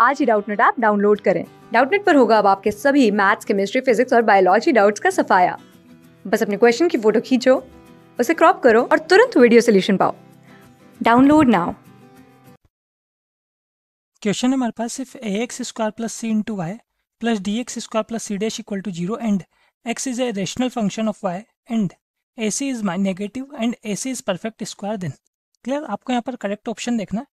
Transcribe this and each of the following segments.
आज ही Doubtnut app download करें डाउटनेट पर होगा अब आपके सभी मैथ्स केमिस्ट्री फिजिक्स और बायोलॉजी डाउट्स का सफाया बस अपने क्वेश्चन की फोटो खींचो उसे क्रॉप करो और तुरंत वीडियो सोल्यूशन पाओ डाउनलोड नाउ क्वेश्चन हमारे पास सिर्फ a x square plus c into y plus d x square plus c dash equal to zero and x is a rational function of y and a c is my negative and a c is perfect square then clear आपको यहाँ पर correct option देखना है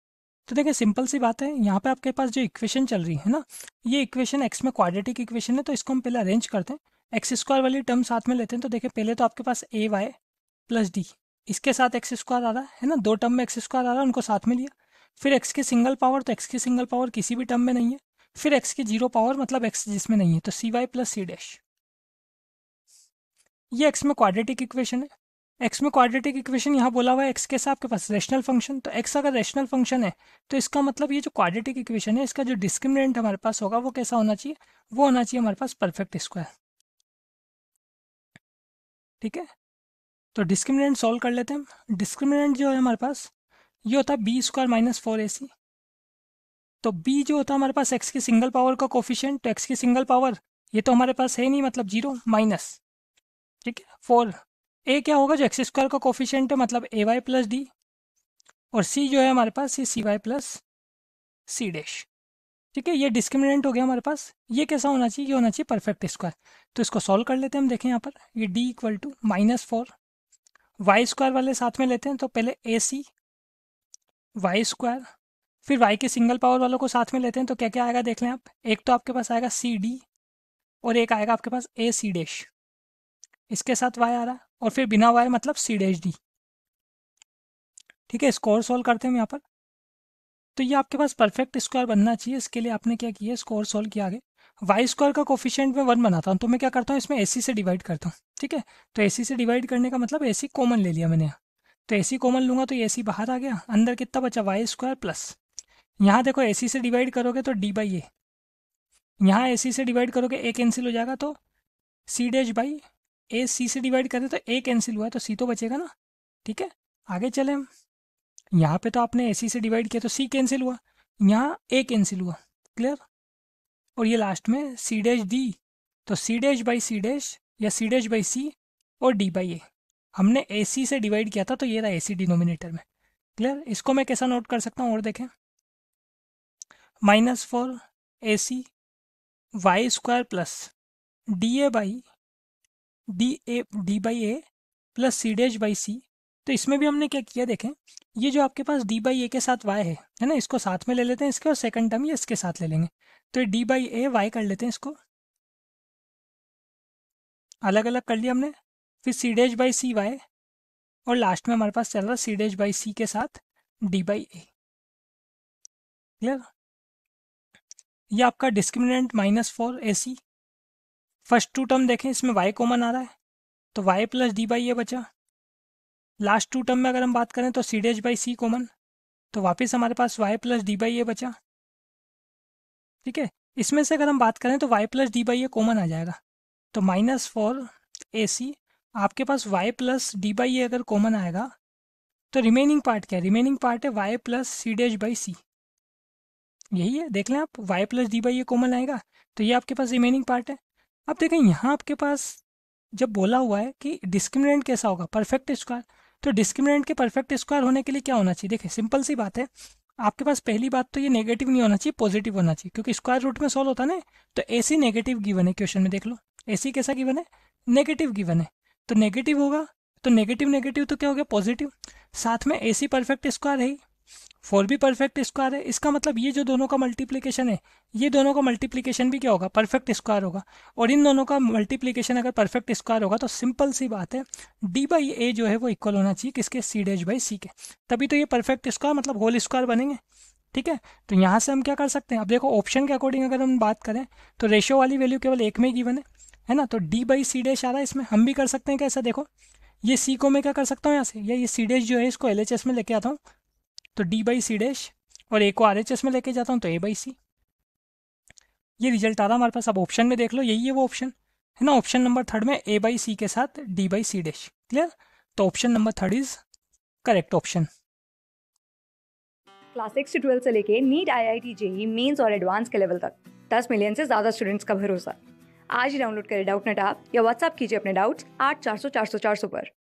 तो देखिए simple सी बात है यहाँ पे आपके पास जो इक्वेशन चल रही है ना ये इक्वेशन एक्स में क्वाड्रेटिक इक्वेशन है तो इसको हम पहले अरेंज करते हैं एक्स स्क्वायर वाली टर्म साथ में लेते हैं तो देखिए पहले तो आपके पास ए वाई प्लस डी इसके साथ एक्स स्क्वायर आ रहा है ना दो टर्म में एक्स स्क्वायर आ रहा है उनको साथ में लिया फिर एक्स की सिंगल पावर तो एक्स की सिंगल पावर किसी भी टर्म में नहीं है फिर एक्स की जीरो पावर मतलब एक्स जिसमें नहीं है तो c y plus c dash ये एक्स में क्वाड्रेटिक इक्वेशन है एक्स में क्वाड्रेटिक इक्वेशन यहाँ बोला हुआ है एक्स कैसा आपके पास रेशनल फंक्शन तो एक्स अगर रेशनल फंक्शन है तो इसका मतलब ये जो क्वाड्रेटिक इक्वेशन है इसका जो डिस्क्रिमिनेंट हमारे पास होगा वो कैसा होना चाहिए वो होना चाहिए हमारे पास परफेक्ट स्क्वायर ठीक है तो डिस्क्रिमिनेंट सॉल्व कर लेते हैं डिस्क्रिमिनेंट जो है हमारे पास ये होता है b square minus four a c तो बी जो होता है हमारे पास एक्स की सिंगल पावर का कोफिशियंट तो एक्स की सिंगल पावर ये तो हमारे पास है नहीं मतलब जीरो माइनस ठीक है फोर ए क्या होगा जो एक्स स्क्वायर का कोफ़िशियंट है मतलब ए वाई प्लस डी और सी जो है हमारे पास c c y plus c dash ठीक है ये डिस्क्रिमिनेंट हो गया हमारे पास ये कैसा होना चाहिए ये होना चाहिए परफेक्ट स्क्वायर तो इसको सॉल्व कर लेते हैं हम देखें यहाँ पर ये d equal to minus four y square वाले साथ में लेते हैं तो पहले ए सी वाई स्क्वायर फिर वाई के सिंगल पावर वालों को साथ में लेते हैं तो क्या क्या आएगा देख लें आप एक तो आपके पास आएगा सी डी और एक आएगा आपके पास ए सी डैश इसके साथ वाई आ रहा और फिर बिना वायर मतलब सी डैश डी ठीक है स्कोर सॉल्व करते हैं यहाँ पर तो ये आपके पास परफेक्ट स्क्वायर बनना चाहिए इसके लिए आपने क्या किया स्कोर सॉल्व किया आगे वाई स्क्वायर का कोफिशियंट में वन बनाता हूँ तो मैं क्या करता हूँ इसमें ए से डिवाइड करता हूँ ठीक है तो ए से डिवाइड करने का मतलब ए कॉमन ले लिया मैंने यहाँ तो ए कॉमन लूंगा तो ए बाहर आ गया अंदर कितना बचा वाई स्क्वायर प्लस यहाँ देखो ए से डिवाइड करोगे तो डी बाई ए यहाँ ए से डिवाइड करोगे ए कैंसिल हो जाएगा तो सी डैश बाई ए सी से डिवाइड करते तो ए कैंसिल हुआ तो सी तो बचेगा ना ठीक है आगे चले हम यहाँ पे तो आपने ए सी से डिवाइड किया तो सी कैंसिल हुआ यहाँ ए कैंसिल हुआ क्लियर और ये लास्ट में सी डैश डी तो c dash by c dash या सी डैश बाई सी और डी बाई ए हमने ए सी से डिवाइड किया था तो ये रहा ए सी डिनोमिनेटर में क्लियर इसको मैं कैसा नोट कर सकता हूँ और देखें minus four a c y square plus d a by d a d by a plus c dash by c तो इसमें भी हमने क्या किया देखें ये जो आपके पास डी बाई ए के साथ वाई है है ना इसको साथ में ले लेते हैं इसके और सेकंड टर्म ये इसके साथ ले लेंगे तो डी बाई ए वाई कर लेते हैं इसको अलग अलग कर लिया हमने फिर c dash by c y और लास्ट में हमारे पास चल रहा है सी डेज बाई सी के साथ डी बाई ए क्लियर ये आपका discriminant minus four a c first two term देखें इसमें वाई कॉमन आ रहा है तो वाई प्लस डी बाई ये बचा लास्ट टू टर्म में अगर हम बात करें तो c dash by c common तो वापस हमारे पास वाई प्लस डी बाई ये बचा ठीक है इसमें से अगर हम बात करें तो वाई प्लस डी बाई ये कॉमन आ जाएगा तो माइनस फोर ए सी आपके पास वाई प्लस डी बाई ये अगर कॉमन आएगा तो रिमेनिंग पार्ट क्या है रिमेनिंग पार्ट है y plus c dash by c यही है देख लें आप वाई प्लस डी बाई ये कॉमन आएगा तो ये आपके पास रिमेनिंग पार्ट है अब देखें यहाँ आपके पास जब बोला हुआ है कि डिस्क्रिमिनेंट कैसा होगा परफेक्ट स्क्वायर तो डिस्क्रिमिनेंट के परफेक्ट स्क्वायर होने के लिए क्या होना चाहिए देखिए सिंपल सी बात है आपके पास पहली बात तो ये नेगेटिव नहीं होना चाहिए पॉजिटिव होना चाहिए क्योंकि स्क्वायर रूट में सॉल्व होता है ना तो ऐसी नेगेटिव गिवन है क्वेश्चन में देख लो ऐसी कैसा गिवन है नेगेटिव गिवन है तो नेगेटिव होगा तो नेगेटिव नेगेटिव तो क्या हो गया पॉजिटिव साथ में ऐसी परफेक्ट स्क्वायर है फोर भी परफेक्ट स्क्वायर है इसका मतलब ये जो दोनों का मल्टीप्लीकेशन है ये दोनों का मल्टीप्लीकेशन भी क्या होगा परफेक्ट स्क्वायर होगा और इन दोनों का मल्टीप्लीकेशन अगर परफेक्ट स्क्वायर होगा तो सिंपल सी बात है डी बाई ए जो है वो इक्वल होना चाहिए किसके सी डेज बाई सी के तभी तो ये परफेक्ट स्क्वायर मतलब होल स्क्वायर बनेंगे ठीक है तो यहाँ से हम क्या कर सकते हैं अब देखो ऑप्शन के अकॉर्डिंग अगर हम बात करें तो रेशो वाली वैल्यू केवल एक में ही गिवन है है ना तो डी बाई सी डैश आ रहा है इसमें हम भी कर सकते हैं कैसा देखो ये सी को मैं क्या कर सकता हूँ यहाँ से या ये सी डेश जो है इसको एल एच एस में लेके आता हूँ तो डी बाई सी डैश और ए को आर एच एस में लेके जाता हूँ तो ए बाई सी ये रिजल्ट आ रहा हमारे पास अब ऑप्शन में देख लो यही है वो ऑप्शन है ना ऑप्शन नंबर थर्ड में ए बाई सी के साथ d by c dash clear तो option number third is correct option class six से ट्वेल्थ से लेके NEET I I T JEE Mains और एडवांस के लेवल तक दस मिलियन से ज़्यादा स्टूडेंट्स का भरोसा आज ही डाउनलोड करें डाउट नेट आप या व्हाट्सअप कीजिए अपने डाउट्स आठ चार सौ चार सौ चार सौ पर